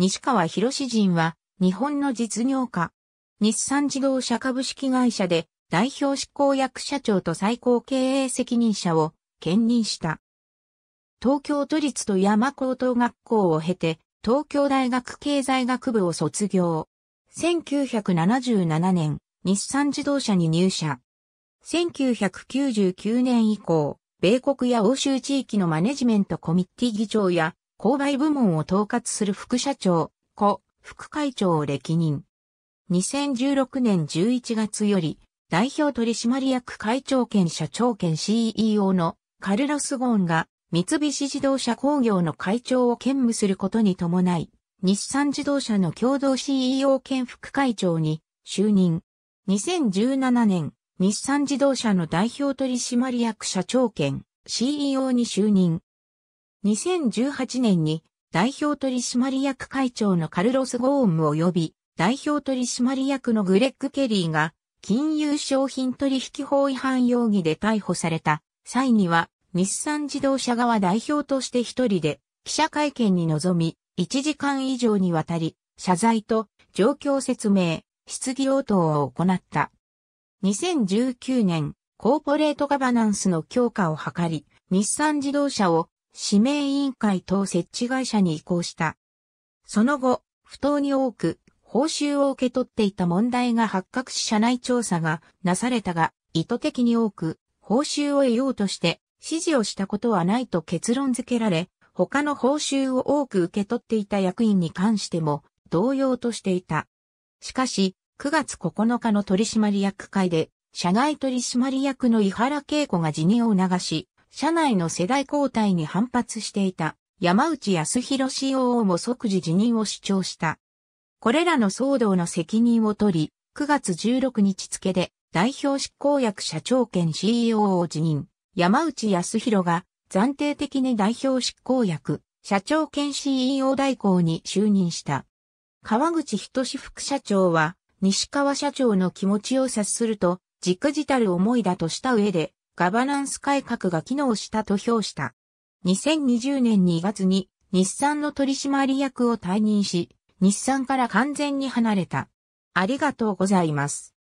西川博士人は、日本の実業家。日産自動車株式会社で代表執行役社長と最高経営責任者を兼任した。東京都立と山高等学校を経て、東京大学経済学部を卒業。1977年、日産自動車に入社。1999年以降、米国や欧州地域のマネジメントコミッティ議長や購買部門を統括する副社長、子、副会長を歴任。2016年11月より、代表取締役会長兼社長兼 CEO のカルロス・ゴーンが三菱自動車工業の会長を兼務することに伴い、日産自動車の共同 CEO 兼副会長に就任。2017年、日産自動車の代表取締役社長兼 CEO に就任。2018年に代表取締役会長のカルロス・ゴーン及び代表取締役のグレッグ・ケリーが金融商品取引法違反容疑で逮捕された際には日産自動車側代表として一人で記者会見に臨み1時間以上にわたり謝罪と状況説明、質疑応答を行った。2019年、コーポレートガバナンスの強化を図り、日産自動車を指名委員会等設置会社に移行した。その後、不当に多く、報酬を受け取っていた問題が発覚し社内調査がなされたが、意図的に多く、報酬を得ようとして指示をしたことはないと結論付けられ、他の報酬を多く受け取っていた役員に関しても同様としていた。しかし、9月9日の取締役会で、社外取締役の井原恵子が辞任を促し、社内の世代交代に反発していた山内康弘 COO も即時辞任を主張した。これらの騒動の責任を取り、9月16日付で代表執行役社長兼 CEO を辞任。山内康弘が暫定的に代表執行役社長兼 CEO 代行に就任した。川口仁副社長は西川社長の気持ちを察すると、じくじたる思いだとした上で、ガバナンス改革が機能したと評した。2020年2月に日産の取締役を退任し、日産から完全に離れた。ありがとうございます。